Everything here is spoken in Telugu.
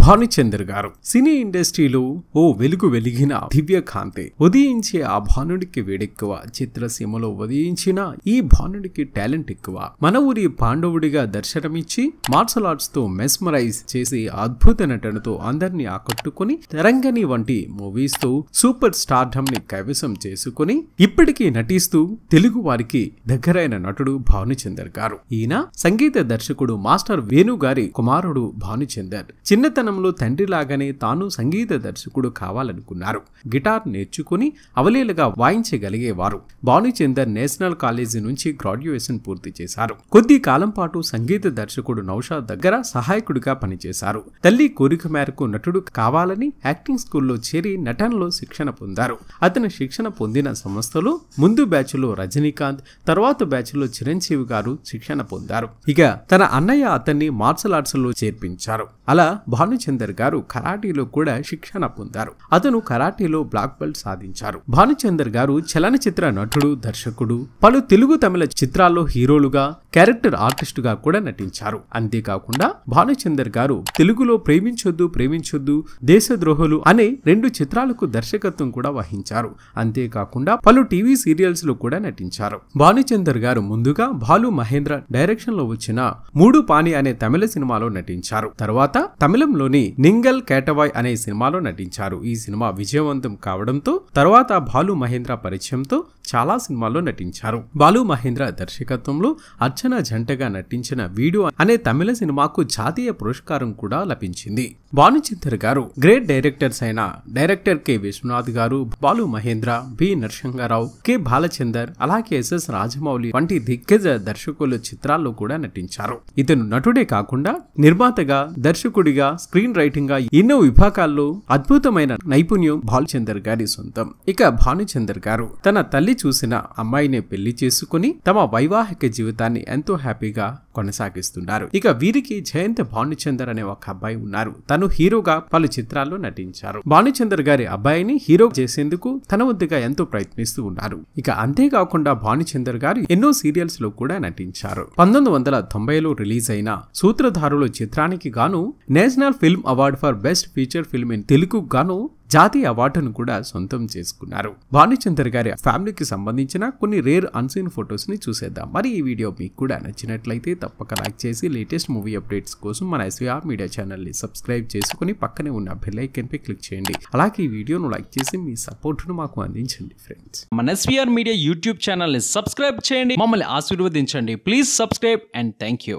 భానుచందర్ గారు సినీ ఇండస్ట్రీలో ఓ వెలుగు వెలిగిన దివ్య కాంతే ఉదయించే ఆ భానుడికి వేడెక్కువ చిత్రసీమలో ఉదయించిన ఈ భానుడికి టాలెంట్ ఎక్కువ మన ఊరి పాండవుడిగా దర్శనమిచ్చి మార్షల్ ఆర్ట్స్ తో మెస్మరైజ్ చేసి అద్భుత నటనతో అందరినీ ఆకట్టుకుని తెరంగని వంటి మూవీస్ తో సూపర్ స్టార్డమ్ ని కైవసం చేసుకుని ఇప్పటికీ నటిస్తూ తెలుగు వారికి దగ్గరైన నటుడు భానుచందర్ గారు ఈయన సంగీత దర్శకుడు మాస్టర్ వేణు గారి కుమారుడు భానుచందర్ చిన్నతన చిన్నతనంలో తండ్రిలాగానే తాను సంగీత దర్శకుడు కావాలనుకున్నారు గిటార్ నేర్చుకుని అవలీలుగా వాయించగలిగేవారు భానుచందర్ నేషనల్ కాలేజీ నుంచి గ్రాడ్యుయేషన్ పూర్తి చేశారు కొద్ది కాలం పాటు సంగీత దర్శకుడు నౌషాద్ దగ్గర సహాయకుడిగా పనిచేశారు తల్లి కోరిక మేరకు నటుడు కావాలని యాక్టింగ్ స్కూల్లో చేరి నటనలో శిక్షణ పొందారు అతని శిక్షణ పొందిన సంస్థలో ముందు బ్యాచ్లో రజనీకాంత్ తర్వాత బ్యాచ్లో చిరంజీవి గారు శిక్షణ పొందారు ఇక తన అన్నయ్య అతన్ని మార్షల్ ఆర్ట్స్లో చేర్పించారు అలా భాను భానుచందర్ గారు కరాటీలో కూడా శిక్షణ పొందారు అతను కరాటీలో బ్లాక్ బెల్ట్ సాధించారు భానుచందర్ గారు చలనచిత్ర నటుడు దర్శకుడు పలు తెలుగు తమిళ చిత్రాల్లో హీరోలుగా క్యారెక్టర్ ఆర్టిస్ట్ గా కూడా నటించారు అంతేకాకుండా భానుచందర్ గారు తెలుగులో ప్రేమించొద్దు ప్రేమించొద్దు దేశద్రోహులు అనే రెండు చిత్రాలకు దర్శకత్వం కూడా వహించారు అంతేకాకుండా పలు టీవీ సీరియల్స్ లో కూడా నటించారు భానుచందర్ గారు ముందుగా భాలు మహేంద్ర డైరెక్షన్ లో వచ్చిన మూడు పాని అనే తమిళ సినిమాలో నటించారు తర్వాత తమిళంలో చిత్రంలోని నింగల్ కేటవాయ్ అనే సినిమాలో నటించారు ఈ సినిమా విజయవంతం కావడంతో తర్వాత బాలు మహేంద్ర పరిచయంతో చాలా సినిమాల్లో నటించారు బాలు మహేంద్ర దర్శకత్వంలో అర్చన జంటగా నటించిన వీడియో అనే తమిళ సినిమాకు జాతీయ పురస్కారం కూడా లభించింది భానుచింతర్ గారు గ్రేట్ డైరెక్టర్స్ అయిన డైరెక్టర్ కె విశ్వనాథ్ గారు బాలు మహేంద్ర బి నరసింహారావు కె బాలచందర్ అలాగే ఎస్ఎస్ రాజమౌళి వంటి దిగ్గజ దర్శకులు చిత్రాల్లో కూడా నటించారు ఇతను నటుడే కాకుండా నిర్మాతగా దర్శకుడిగా స్క్రీన్ రైటింగ్ గా ఎన్నో విభాగాల్లో అద్భుతమైన నైపుణ్యం భానుచందర్ గారి సొంతం ఇక భానుచందర్ గారు తన తల్లి చూసిన అమ్మాయిని పెళ్లి చేసుకుని తమ వైవాహిక జీవితాన్ని ఎంతో హ్యాపీగా కొనసాగిస్తున్నారు ఇక వీరికి జయంత్ భానుచందర్ అనే ఒక అబ్బాయి ఉన్నారు తను హీరోగా పలు చిత్రాల్లో నటించారు భానుచందర్ గారి అబ్బాయిని హీరో చేసేందుకు తన వద్దుగా ఎంతో ప్రయత్నిస్తూ ఉన్నారు ఇక అంతేకాకుండా భానుచందర్ గారు ఎన్నో సీరియల్స్ లో కూడా నటించారు పంతొమ్మిది వందల తొంభైలో రిలీజ్ అయిన సూత్రధారుల చిత్రానికి గాను national film award for best feature film in Telugu గాను జాతీయ అవార్డును కూడా సొంతం చేసుకున్నారు భానుచందర్ గారి ఫ్యామిలీకి సంబంధించిన కొన్ని రేర్ అన్సీన్ ఫొటోస్ ని చూసేద్దాం మరి ఈ వీడియో మీకు కూడా నచ్చినట్లయితే తప్పక లైక్ చేసి లేటెస్ట్ మూవీ అప్డేట్స్ కోసం మన ఎస్వీఆర్ మీడియా ఛానల్ ని సబ్స్క్రైబ్ చేసుకుని పక్కనే ఉన్న బెల్ ఐకన్ పై క్లిక్ చేయండి అలాగే ఈ వీడియోను లైక్ చేసి మీ సపోర్ట్ ను మాకు అందించండి ఫ్రెండ్స్ మన ఎస్వీఆర్ మీడియా యూట్యూబ్ ఛానల్ ని సబ్స్క్రైబ్ చేయండి మమ్మల్ని ఆశీర్వదించండి please subscribe and thank you